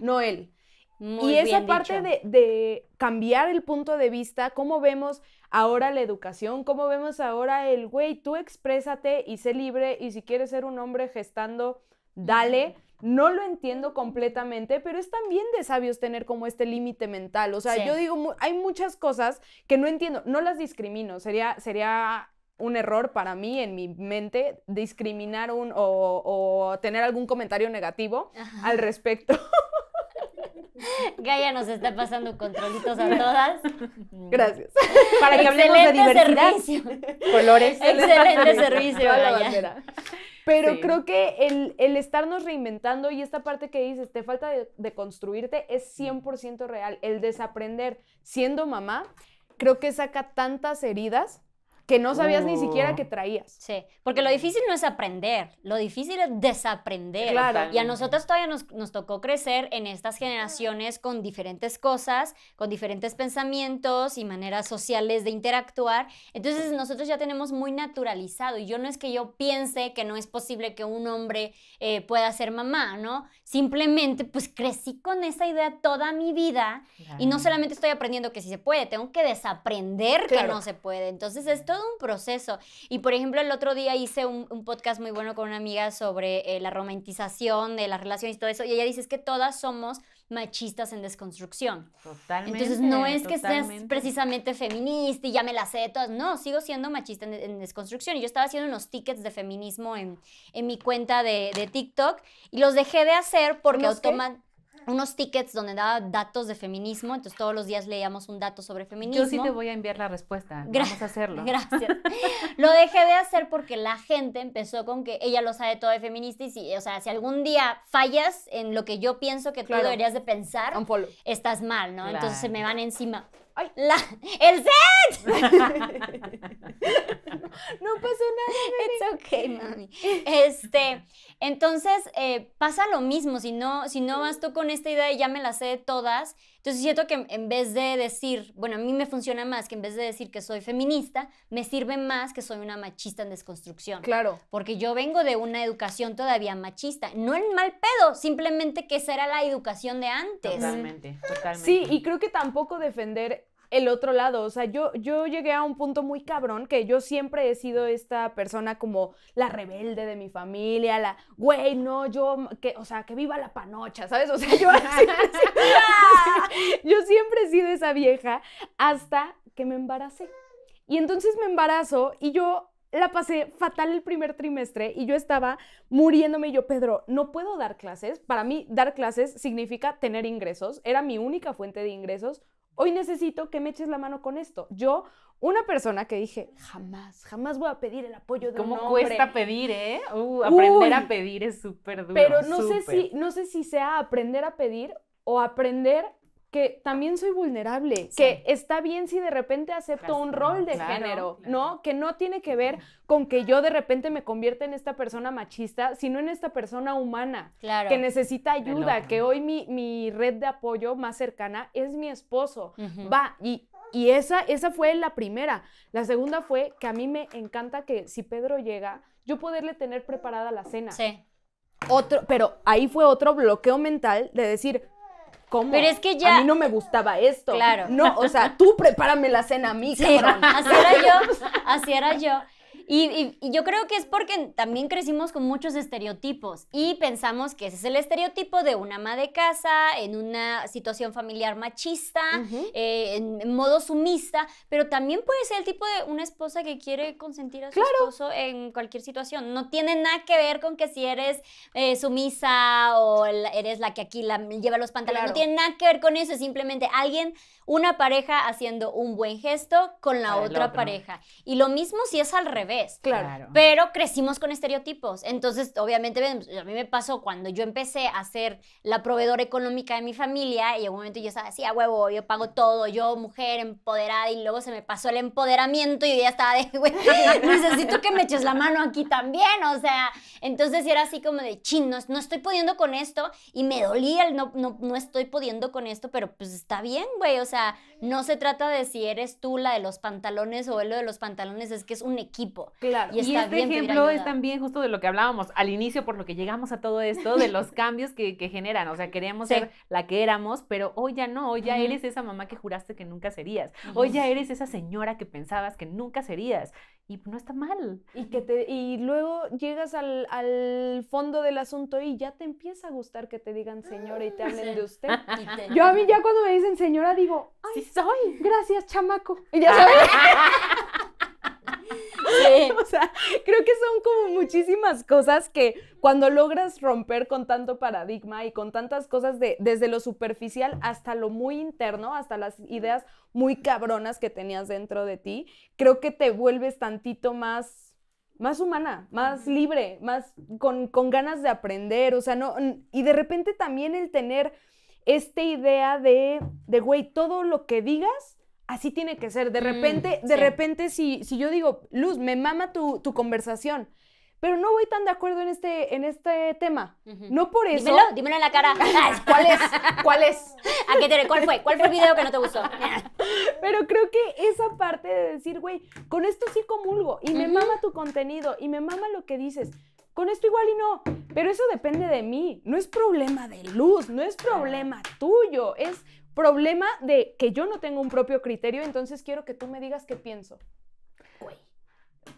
no él. y esa parte de, cambiar el punto de vista, cómo vemos ahora la educación, cómo vemos ahora el, güey, tú exprésate y sé libre y si quieres ser un hombre gestando,
dale.
No lo entiendo completamente, pero es también de sabios tener como este límite mental. O sea, yo digo, hay muchas cosas que no entiendo, no las discrimino, sería, sería un error para mí en mi mente discriminar un, o, tener algún comentario negativo al respecto. Gaia nos
está
pasando controlitos a todas. Gracias. Para que hablemos de diversidad. Servicio.
Colores. Excelente servicio, Gaia.
Pero creo que
el, estarnos reinventando y esta parte que dices, te falta de, de construirte, es 100% real. El desaprender siendo mamá, creo que saca tantas heridas que no sabías ni siquiera oh. que
traías. Sí, porque lo difícil no es aprender, lo difícil es desaprender. Claro. Y a nosotras todavía nos, nos tocó crecer en estas generaciones con diferentes cosas, con diferentes pensamientos y maneras sociales de interactuar. Entonces nosotros ya tenemos muy naturalizado y yo no es que yo piense que no es posible que un hombre eh, pueda ser mamá, ¿no? Simplemente pues crecí con esa idea toda mi vida y no solamente estoy aprendiendo que sí se puede, tengo que desaprender que no se puede. Entonces esto todo un proceso. Y por ejemplo, el otro día hice un, podcast muy bueno con una amiga sobre eh, la romantización de las relaciones y todo eso, y ella dice es que todas somos machistas en desconstrucción. Totalmente. Entonces no es que seas precisamente feminista y ya me la sé todas, no, sigo siendo machista en, desconstrucción. Y yo estaba haciendo unos tickets de feminismo en, en mi cuenta de, de TikTok y los dejé de hacer porque automáticamente unos tickets donde daba datos de feminismo, entonces todos los días leíamos un dato sobre feminismo. Yo sí te voy a enviar la respuesta, Gracias. vamos a hacerlo. Gracias. Lo dejé de hacer porque la gente empezó con que ella lo sabe todo de feminista y si, o sea, si algún día fallas en lo que yo pienso que tú deberías de pensar, estás mal, ¿no? Entonces se me van encima. ¡Ay! La, ¡El set! no, pasó nada. Mami. It's okay, mami. Este, entonces eh, pasa lo mismo. Si no, si no vas tú con esta idea y ya me la sé de todas, entonces cierto que en vez de decir, bueno, a mí me funciona más que en vez de decir que soy feminista, me sirve más que soy una machista en desconstrucción. Claro. Porque yo vengo de una educación todavía machista. No en mal pedo, simplemente que esa era la educación de antes.
Totalmente, totalmente.
Sí, y creo que tampoco defender el otro lado. O sea, yo, yo llegué a un punto muy cabrón que yo siempre he sido esta persona como la rebelde de mi familia, la, güey, no, yo, mm, que, o sea, que viva la panocha, ¿sabes? O sea, yo siempre, yo siempre he sido esa vieja hasta que me embaracé. Y entonces me embarazo y yo la pasé fatal el primer trimestre y yo estaba muriéndome y yo, Pedro, no puedo dar clases. Para mí dar clases significa tener ingresos. Era mi única fuente de ingresos hoy necesito que me eches la mano con esto. Yo, una persona que dije, jamás, jamás voy a pedir el apoyo de un hombre. cuesta pedir,
eh? Uh, aprender a pedir es
súper duro. Pero no, Sé si, no sé si sea aprender a pedir o aprender que también soy vulnerable, que está bien si de repente acepto un rol de género, ¿no? Que no tiene que ver con que yo de repente me convierta en esta persona machista, sino en esta persona humana, Claro. que necesita ayuda, que hoy mi, red de apoyo más cercana es mi esposo. Va, y esa, esa fue la primera. La segunda fue que a mí me encanta que si Pedro llega, yo poderle tener preparada la cena. Sí. Otro, pero ahí fue otro bloqueo mental de decir, pero es que ya. A mí no me gustaba esto. Claro. No, o sea, tú prepárame la cena a mí, cabrón. Así era
yo. Así era yo. Y, yo creo que es porque también crecimos con muchos estereotipos y pensamos que ese es el estereotipo de una ama de casa, en una situación familiar machista, eh, en, modo sumista, pero también puede ser el tipo de una esposa que quiere consentir a su esposo en cualquier situación. No tiene nada que ver con que si eres eh, sumisa o eres la que aquí la, lleva los pantalones. No tiene nada que ver con eso, es simplemente alguien, una pareja haciendo un buen gesto con la otra pareja. Y lo mismo si es al revés. Claro. Pero crecimos con estereotipos. Entonces, obviamente, a mí me pasó cuando yo empecé a ser la proveedora económica de mi familia y en un momento yo estaba así, a huevo, yo pago todo, yo mujer empoderada y luego se me pasó el empoderamiento y yo ya estaba de, güey, necesito que me eches la mano aquí también, o sea, entonces era así como de, chin, no, estoy pudiendo con esto y me dolía el no, no, no estoy pudiendo con esto, pero pues está bien, güey, o sea, no se trata de si eres tú la de los pantalones o lo de los pantalones, es que es un equipo. Claro. Y, este ejemplo es
también justo de lo que hablábamos al inicio, por lo que llegamos a todo esto, de los cambios que, generan. O sea, queríamos ser la que éramos, pero hoy ya no, hoy ya eres esa mamá que juraste que nunca serías. Hoy ya eres esa señora que pensabas que nunca serías.
Y no está mal. Y, que te, y luego llegas al, al fondo del asunto y ya te empieza a gustar que te digan señora y te ah, hablen de usted. Yo a mí ya cuando me dicen señora digo, ay, sí soy. Gracias, chamaco. Y ya ah. sabes. o sea, creo que son como muchísimas cosas que cuando logras romper con tanto paradigma y con tantas cosas de, desde lo superficial hasta lo muy interno, hasta las ideas muy cabronas que tenías dentro de ti, creo que te vuelves tantito más más humana, más libre, más con, ganas de aprender, o sea, no, y de repente también el tener esta idea de, de, güey, todo lo que digas así tiene que ser. De mm, repente, de repente, si, si yo digo, Luz, me mama tu, conversación, pero no voy tan de acuerdo en este, en este tema.
No por eso. Dímelo, dímelo en la cara. ¿Cuál es? ¿Cuál es? ¿A qué te, ¿Cuál fue? ¿Cuál fue el video que no te gustó?
Pero creo que esa parte de decir, güey, con esto sí comulgo y me mama tu contenido y me mama lo que dices. Con esto igual y no, pero eso depende de mí, no es problema de luz, no es problema tuyo, es problema de que yo no tengo un propio criterio, entonces quiero que tú me digas qué pienso.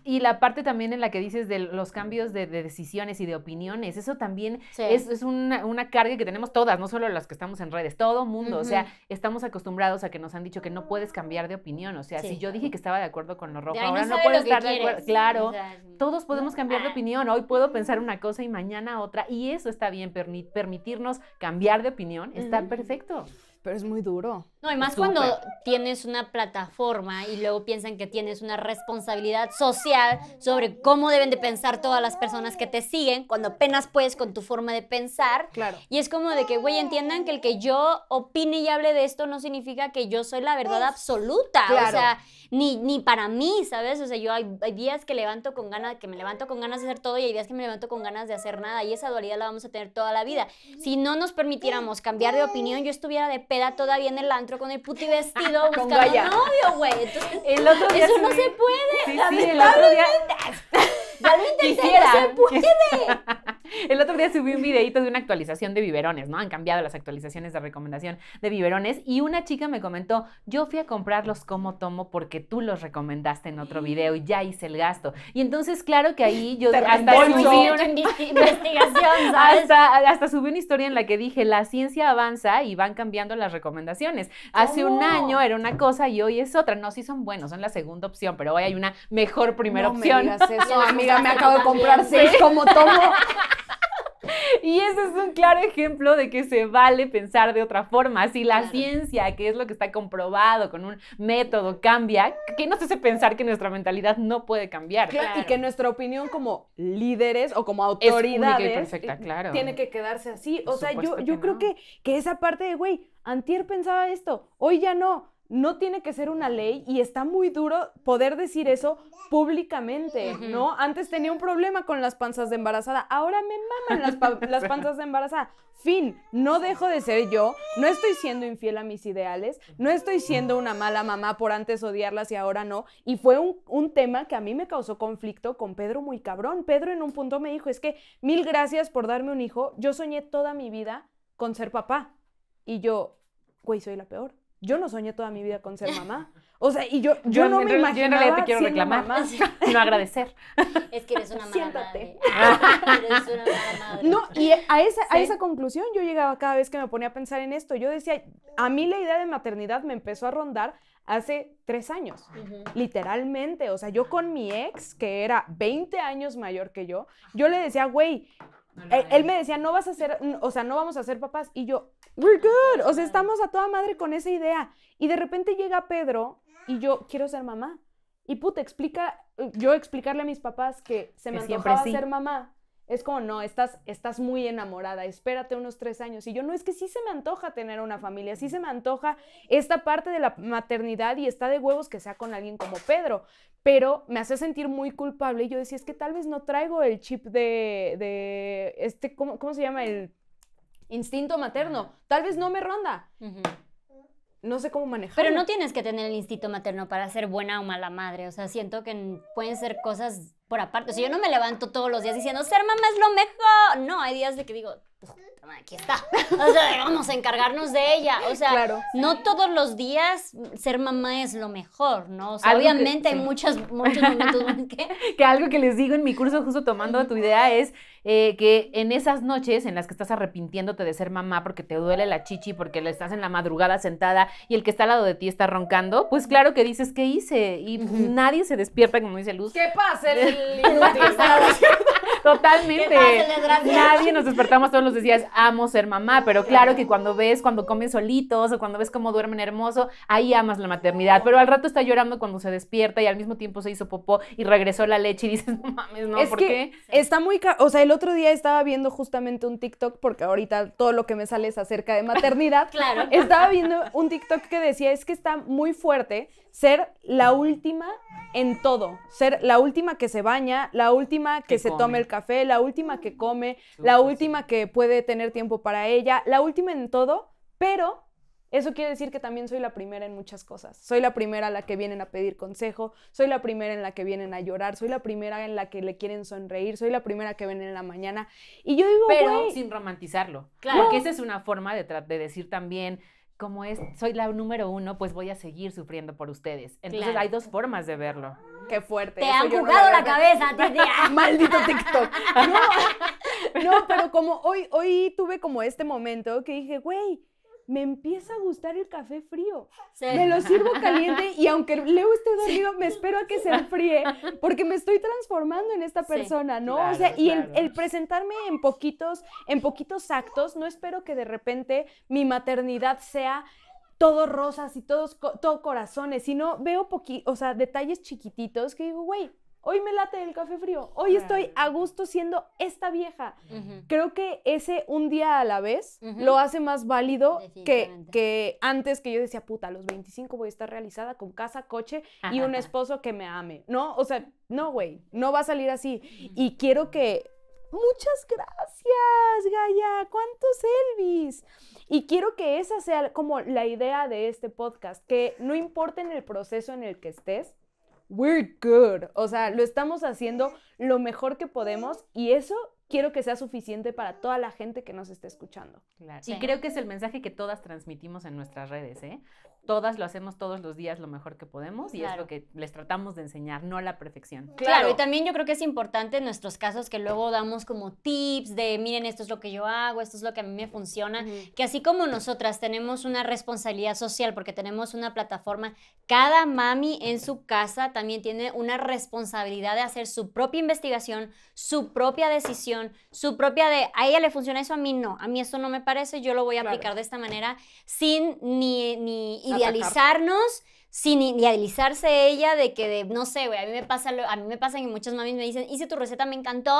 Y la parte también en la que dices de los cambios de, decisiones y de opiniones, eso también es, una, carga que tenemos todas, no solo las que estamos en redes, todo mundo. O sea, estamos acostumbrados a que nos han dicho que no puedes cambiar de opinión. O sea, si yo dije que estaba de acuerdo con lo rojo, ahora no, puedo estar de acuerdo. Claro, todos podemos cambiar de ah. opinión. Hoy puedo pensar una cosa y mañana otra. Y eso está bien, permitirnos cambiar de opinión está perfecto. Pero es muy duro.
No, y más cuando tienes una plataforma y luego piensan que tienes una responsabilidad social sobre cómo deben de pensar todas las personas que te siguen, cuando apenas puedes con tu forma de pensar. Claro. Y es como de que, güey, entiendan que el que yo opine y hable de esto no significa que yo soy la verdad pues, absoluta. O sea, ni, ni para mí, ¿sabes? O sea, yo hay, hay días que levanto con ganas, que me levanto con ganas de hacer todo y hay días que me levanto con ganas de hacer nada. Y esa dualidad la vamos a tener toda la vida. Si no nos permitiéramos cambiar de opinión, yo estuviera de peda todavía en el antro con el puti vestido buscando novio, güey. Entonces, eso no se puede. Sí, sí, el otro
lo intenté, no se puede. El otro día subí un videito de una actualización de biberones, ¿no? Han cambiado las actualizaciones de recomendación de biberones y una chica me comentó, yo fui a comprarlos como tomo porque tú los recomendaste en otro video y ya hice el gasto. Y entonces, claro que ahí yo hasta subí una investigación, Hasta, subí una historia en la que dije, la ciencia avanza y van cambiando las recomendaciones. Hace un año era una cosa y hoy es otra. No, sí son buenos, son la segunda opción, pero hoy hay una mejor primera opción. Me amiga, me acabo de comprar seis como tomo. Y ese es un claro ejemplo de que se vale pensar de otra forma. Si la ciencia, que es lo que está comprobado con un método, cambia, ¿qué nos hace pensar que nuestra mentalidad no puede cambiar? Y que
nuestra opinión como líderes o como autoridades eh, tiene que quedarse así. o sea, yo, yo creo que, que esa parte de, güey, antier pensaba esto, hoy ya no no tiene que ser una ley y está muy duro poder decir eso públicamente, ¿no? Antes tenía un problema con las panzas de embarazada, ahora me maman las, panzas de embarazada. Fin, no dejo de ser yo, no estoy siendo infiel a mis ideales, no estoy siendo una mala mamá por antes odiarlas y ahora no. Y fue un, un tema que a mí me causó conflicto con Pedro muy cabrón. Pedro en un punto me dijo, es que mil gracias por darme un hijo, yo soñé toda mi vida con ser papá. Y yo, güey, soy la peor yo no soñé toda mi vida con ser mamá. O sea, y yo, yo, no me imaginaba Yo en realidad te quiero reclamar, no agradecer.
Es que eres una mala Siéntate. madre.
No, y a esa, conclusión yo llegaba cada vez que me ponía a pensar en esto. Yo decía, a mí la idea de maternidad me empezó a rondar hace tres años, literalmente. O sea, yo con mi ex, que era 20 años mayor que yo, yo le decía, güey, eh, él, él me decía, no vas a ser, o sea, no vamos a ser papás. Y yo, We're good. O sea, estamos a toda madre con esa idea. Y de repente llega Pedro y yo quiero ser mamá. Y puta, explica, yo explicarle a mis papás que se me antoja ser mamá. Es como, no, estás, estás muy enamorada, espérate unos tres años. Y yo, no, es que sí se me antoja tener una familia, sí se me antoja esta parte de la maternidad y está de huevos que sea con alguien como Pedro. Pero me hace sentir muy culpable y yo decía, es que tal vez no traigo el chip de, de este, ¿cómo, cómo se llama? El instinto materno. Tal vez no me ronda.
No sé cómo manejar Pero no tienes que tener el instinto materno para ser buena o mala madre. O sea, siento que pueden ser cosas por aparte. O sea, yo no me levanto todos los días diciendo, ser mamá es lo mejor. No, hay días de que digo, pues, aquí está. vamos a encargarnos de ella. O sea, no todos los días ser mamá es lo mejor, ¿no? obviamente hay muchas, muchos, muchos momentos
que... algo que les digo en mi curso, justo tomando tu idea, es eh, que en esas noches en las que estás arrepintiéndote de ser mamá porque te duele la chichi, porque le estás en la madrugada sentada y el que está al lado de ti está roncando, pues claro que dices, ¿qué hice? Y nadie se despierta, como dice Luz. ¿Qué pasa, el Totalmente. Nadie nos despertamos todos los días, amo ser mamá, pero claro que cuando ves, cuando comen solitos o cuando ves cómo duermen hermoso, ahí amas la maternidad. Pero al rato está llorando cuando se despierta y al mismo tiempo se hizo popó y regresó la leche y dices, no mames, ¿no? Es ¿Por que qué?
Está muy. O sea, el otro día estaba viendo justamente un TikTok, porque ahorita todo lo que me sale es acerca de maternidad. claro. Estaba viendo un TikTok que decía, es que está muy fuerte ser la última en todo. Ser la última que se baña, la última que, se tome el café, la última que come, la última que puede tener tiempo para ella, la última en todo, pero eso quiere decir que también soy la primera en muchas cosas. Soy la primera a la que vienen a pedir consejo, soy la primera en la que vienen a llorar, soy la primera en la que le quieren sonreír, soy la primera que ven en la mañana. Y yo digo, pero sin
romantizarlo, claro, porque esa es una forma de, de decir también como es, soy la número uno, pues voy a seguir sufriendo por ustedes. Entonces hay dos formas de verlo. Qué fuerte. Te han
jugado la cabeza, Maldito TikTok.
No, no, pero como
hoy, hoy tuve como este momento que dije, güey, me empieza a gustar el café frío. Me lo sirvo caliente y aunque Leo esté dormido, me espero a que se enfríe porque me estoy transformando en esta persona, ¿no? o sea, y el, presentarme en poquitos, en poquitos actos, no espero que de repente mi maternidad sea todo rosas y todos todo corazones, sino veo poqui, o sea, detalles chiquititos que digo, güey, hoy me late el café frío, hoy estoy a gusto siendo esta vieja. Creo que ese un día a la vez lo hace más válido que, que antes que yo decía, puta, a los 25 voy a estar realizada con casa, coche y un esposo que me ame. No, o sea, no, güey, no va a salir así. Y quiero que... Muchas gracias, Gaya. ¿Cuántos Elvis? Y quiero que esa sea como la idea de este podcast, que no importe en el proceso en el que estés, we're good. O sea, lo estamos haciendo lo mejor que podemos y eso quiero que sea suficiente para toda la gente que nos esté escuchando.
Y creo que es el mensaje que todas transmitimos en nuestras redes, ¿eh? todas lo hacemos todos los días lo mejor que podemos y es lo que les tratamos de enseñar, no la perfección.
Claro. y también yo creo que es importante en nuestros casos que luego damos como tips de, miren, esto es lo que yo hago, esto es lo que a mí me funciona, que así como nosotras tenemos una responsabilidad social porque tenemos una plataforma, cada mami en su casa también tiene una responsabilidad de hacer su propia investigación, su propia decisión, su propia de, a ella le funciona eso, a mí no, a mí esto no me parece, yo lo voy a aplicar de esta manera sin ni, ni idealizarnos. Sin idealizarse ella de que, no sé, güey, a mí me pasa, a mí me pasan y muchas mamis me dicen, hice tu receta, me encantó,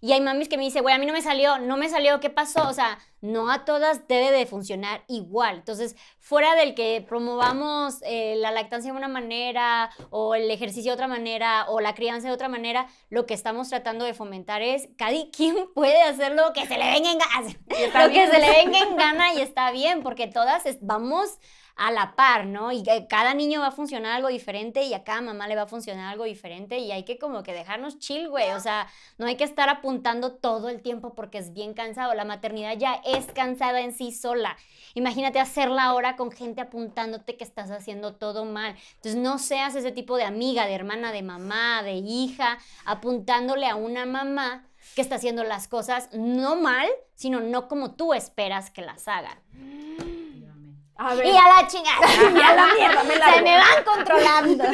y hay mamis que me dicen, güey, a mí no me salió, no me salió, ¿qué pasó? O sea, no a todas debe de funcionar igual. Entonces, fuera del que promovamos eh, la lactancia de una manera o el ejercicio de otra manera o la crianza de otra manera, lo que estamos tratando de fomentar es, cada quien puede hacer lo que se le venga en gana, lo que se le venga en gana y está bien, porque todas vamos a la par, ¿no? Y cada niño va a funcionar algo diferente y a cada mamá le va a funcionar algo diferente y hay que como que dejarnos chill, güey, o sea, no hay que estar apuntando apuntando todo el tiempo porque es bien cansado. La maternidad ya es cansada en sí sola. Imagínate hacerla ahora con gente apuntándote que estás haciendo todo mal. Entonces no seas ese tipo de amiga, de hermana, de mamá, de hija, apuntándole a una mamá que está haciendo las cosas no mal, sino no como tú esperas que las haga Y a la chingada. a la mierda. Se me van controlando.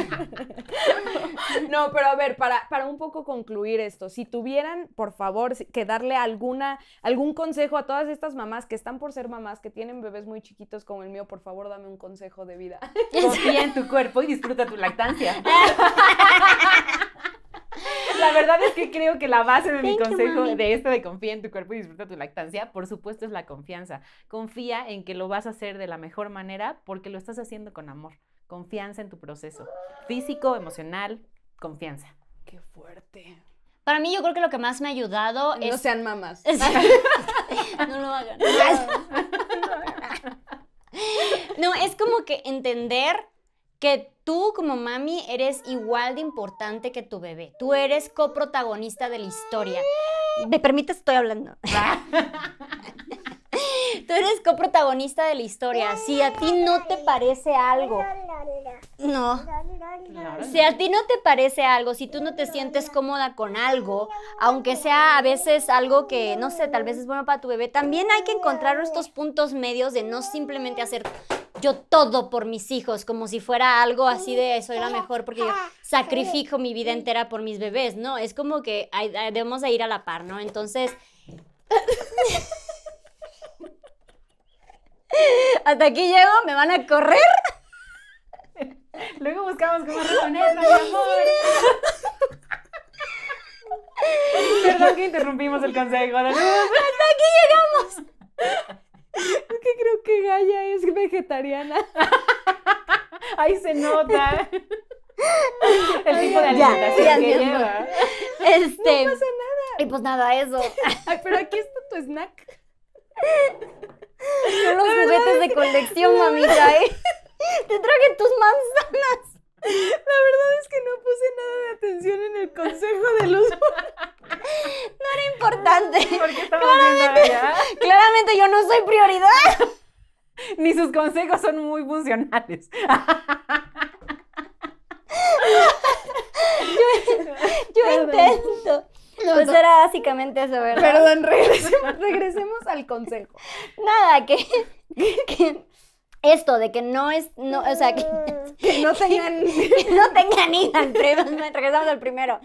no, pero a ver,
para, para un poco concluir esto, si tuvieran, por favor, que darle alguna, algún consejo a todas estas mamás que están por ser mamás, que tienen bebés muy chiquitos como el mío, por favor, dame un consejo de vida.
Confía en tu cuerpo y disfruta tu lactancia. la verdad es que creo que la base de mi consejo de esto de confía en tu cuerpo y disfruta tu lactancia, por supuesto, es la confianza. Confía en que lo vas a hacer de la mejor manera porque lo estás haciendo con amor. Confianza en tu proceso. Físico, emocional, confianza. Qué
fuerte. Para mí yo creo que lo que más me ha ayudado es... No sean mamás. no lo hagan. no, es como que entender que tú como mami eres igual de importante que tu bebé. Tú eres coprotagonista de la historia. ¿Me permites? Estoy hablando. tú eres coprotagonista de la historia. Si a ti no te parece algo, no. Si a ti no te parece algo, si tú no te sientes cómoda con algo, aunque sea a veces algo que, no sé, tal vez es bueno para tu bebé, también hay que encontrar estos puntos medios de no simplemente hacer yo todo por mis hijos, como si fuera algo así de soy era mejor porque yo sacrifico mi vida entera por mis bebés, ¿no? Es como que debemos de ir a la par, ¿no? Entonces... Hasta aquí llego, me van a correr. Luego buscamos cómo reponernos, mi amor.
Perdón que interrumpimos el consejo. Hasta aquí llegamos.
Es que creo que Gaia es vegetariana.
Ahí se nota. El tipo de alimentación que lleva. Este, no pasa nada. Y pues nada, eso. pero aquí está tu snack. Son los juguetes de colección, mamita, ¿eh? Te traje tus manzanas. La verdad es que no puse
nada de atención en
el consejo de luz. No era importante. claramente, claramente yo no soy prioridad. Ni sus consejos son muy funcionales.
Yo, intento. pues era básicamente eso, ¿verdad? Perdón, regresemos, al consejo. Nada, que esto de que no es, no, o sea, que, no tengan, que no tengan regresamos al primero,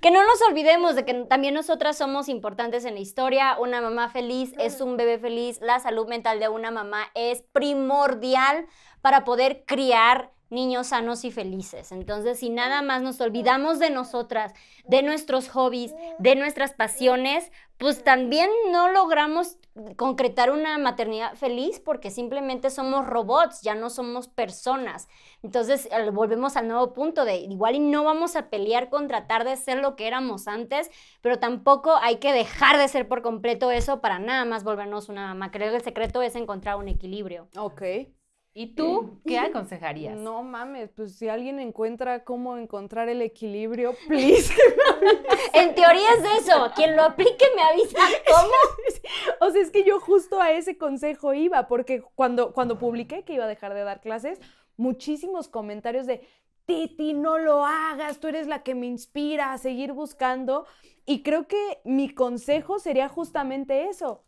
que no nos olvidemos de que también nosotras somos importantes en la historia, una mamá feliz es un bebé feliz, la salud mental de una mamá es primordial para poder criar niños sanos y felices. Entonces, si nada más nos olvidamos de nosotras, de nuestros hobbies, de nuestras pasiones, pues también no logramos concretar una maternidad feliz porque simplemente somos robots, ya no somos personas. Entonces, volvemos al nuevo punto de igual y no vamos a pelear con tratar de ser lo que éramos antes, pero tampoco hay que dejar de ser por completo eso para nada más volvernos una mamá. Creo que el secreto es encontrar un equilibrio. Ok. ¿Y tú eh, qué aconsejarías? No
mames, pues si alguien encuentra cómo encontrar el equilibrio, please. en teoría es eso,
quien lo aplique
me avisa cómo. o sea, es que yo justo a ese consejo iba, porque cuando, cuando publiqué que iba a dejar de dar clases, muchísimos comentarios de, Titi, no lo hagas, tú eres la que me inspira a seguir buscando. Y creo que mi consejo sería justamente eso,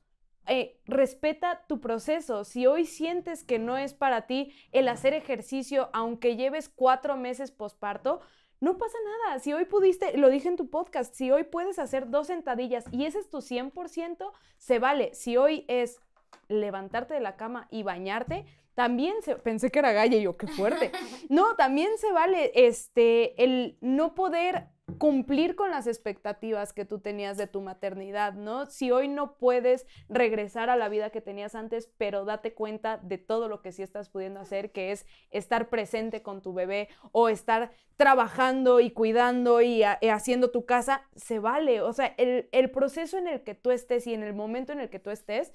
eh, respeta tu proceso. Si hoy sientes que no es para ti el hacer ejercicio, aunque lleves cuatro meses posparto, no pasa nada. Si hoy pudiste, lo dije en tu podcast, si hoy puedes hacer dos sentadillas y ese es tu 100%, se vale. Si hoy es levantarte de la cama y bañarte, también se, pensé que era galle y yo, qué fuerte. No, también se vale este, el no poder cumplir con las expectativas que tú tenías de tu maternidad, ¿no? Si hoy no puedes regresar a la vida que tenías antes, pero date cuenta de todo lo que sí estás pudiendo hacer, que es estar presente con tu bebé o estar trabajando y cuidando y, haciendo tu casa, se vale. O sea, el, el proceso en el que tú estés y en el momento en el que tú estés,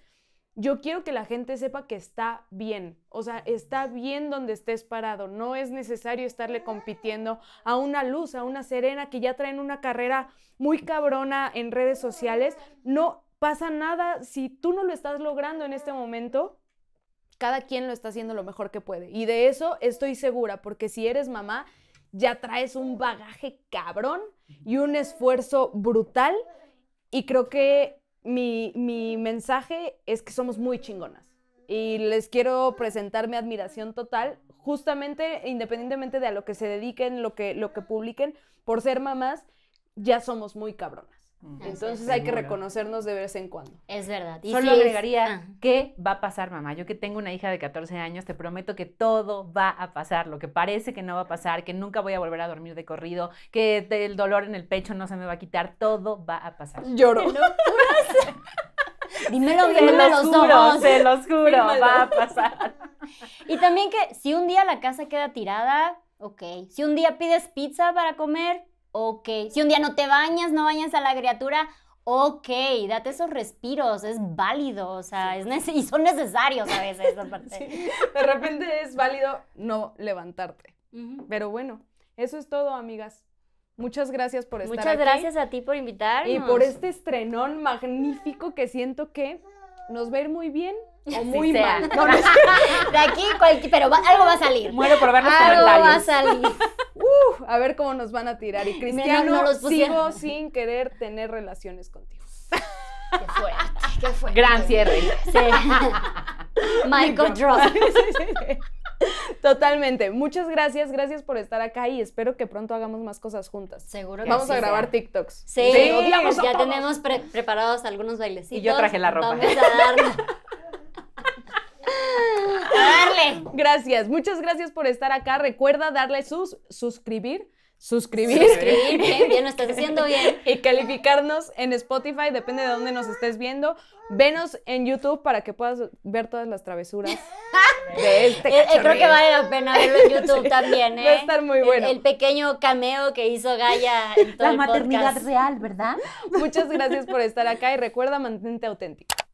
yo quiero que la gente sepa que está bien, o sea, está bien donde estés parado, no es necesario estarle compitiendo a una luz, a una serena que ya traen una carrera muy cabrona en redes sociales, no pasa nada si tú no lo estás logrando en este momento. Cada quien lo está haciendo lo mejor que puede. Y de eso estoy segura, porque si eres mamá, ya traes un bagaje cabrón y un esfuerzo brutal. Y creo que mi, mensaje es que somos muy chingonas y les quiero presentar mi admiración total, justamente independientemente de a lo que se dediquen, lo que, lo que publiquen, por ser mamás, ya somos muy cabronas.
Entonces hay que
reconocernos de vez en cuando. Es verdad. ¿Y Solo agregaría,
ah. ¿qué va a pasar, mamá? Yo que tengo una hija de 14 años, te prometo que todo va a pasar. Lo que parece que no va a pasar, que nunca voy a volver a dormir de corrido, que el dolor en el pecho no se me va a quitar, todo va a pasar. Lloro.
Dímelo bien se los, juro, Se los juro, va a pasar. Y también que si un día la casa queda tirada, ok. Si un día pides pizza para comer, ok. Si un día no te bañas, no bañas a la criatura, ok, date esos respiros, es válido, o sea, es y son necesarios a veces De
repente es válido no levantarte. Pero bueno, eso es todo, amigas. Muchas gracias por estar aquí. Muchas gracias a ti por invitar Y por este estrenón magnífico que siento que nos va a muy bien o muy mal.
De aquí, pero algo va a salir. Muero por ver Algo va a salir
a ver cómo nos van a tirar. Y Cristiano, sigo sin querer tener relaciones contigo.
Qué fue, qué Gran
cierre. Sí. Michael Drop.
Totalmente. Muchas gracias, gracias por estar acá y espero que pronto hagamos más cosas juntas. Seguro que Vamos a grabar TikToks. Sí, ya tenemos
preparados algunos bailecitos. Y yo traje la ropa. Vamos a darle. Gracias, muchas gracias
por estar acá. Recuerda darle sus suscribir. Suscribir. Suscribir, bien, bien, lo estás haciendo bien. Y calificarnos en Spotify, depende de dónde nos estés viendo. Venos en YouTube para que puedas ver todas las travesuras de este eh, eh Creo que vale la pena verlo en YouTube también, ¿eh? Va a ¿eh? estar muy bueno. El, pequeño cameo que hizo Gaia en todo La maternidad
real, ¿verdad? Muchas gracias por
estar acá y recuerda, mantente auténtico.